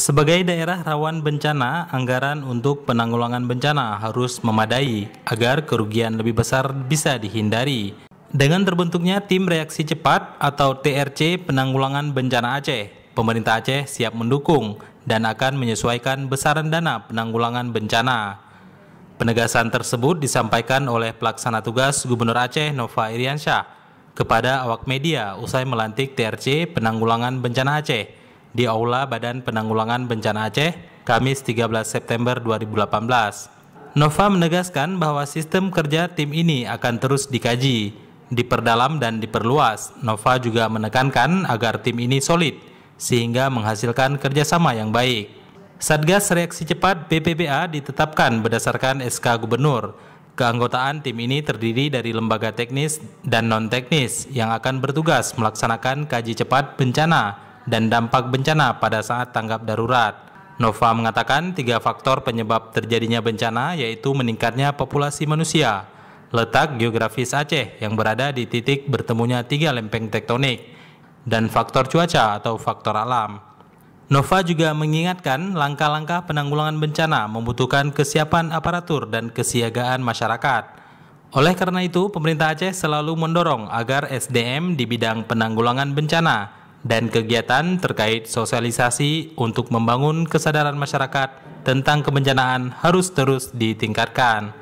Sebagai daerah rawan bencana, anggaran untuk penanggulangan bencana harus memadai agar kerugian lebih besar bisa dihindari. Dengan terbentuknya Tim Reaksi Cepat atau TRC Penanggulangan Bencana Aceh, pemerintah Aceh siap mendukung dan akan menyesuaikan besaran dana penanggulangan bencana. Penegasan tersebut disampaikan oleh pelaksana tugas Gubernur Aceh Nova Iriansyah kepada awak media usai melantik TRC Penanggulangan Bencana Aceh di Aula Badan Penanggulangan Bencana Aceh, Kamis 13 September 2018. Nova menegaskan bahwa sistem kerja tim ini akan terus dikaji, diperdalam dan diperluas. Nova juga menekankan agar tim ini solid, sehingga menghasilkan kerjasama yang baik. Satgas Reaksi Cepat BPPA ditetapkan berdasarkan SK Gubernur Keanggotaan tim ini terdiri dari lembaga teknis dan non-teknis yang akan bertugas melaksanakan kaji cepat bencana dan dampak bencana pada saat tanggap darurat. Nova mengatakan tiga faktor penyebab terjadinya bencana yaitu meningkatnya populasi manusia, letak geografis Aceh yang berada di titik bertemunya tiga lempeng tektonik, dan faktor cuaca atau faktor alam. Nova juga mengingatkan langkah-langkah penanggulangan bencana membutuhkan kesiapan aparatur dan kesiagaan masyarakat. Oleh karena itu, pemerintah Aceh selalu mendorong agar SDM di bidang penanggulangan bencana dan kegiatan terkait sosialisasi untuk membangun kesadaran masyarakat tentang kebencanaan harus terus ditingkatkan.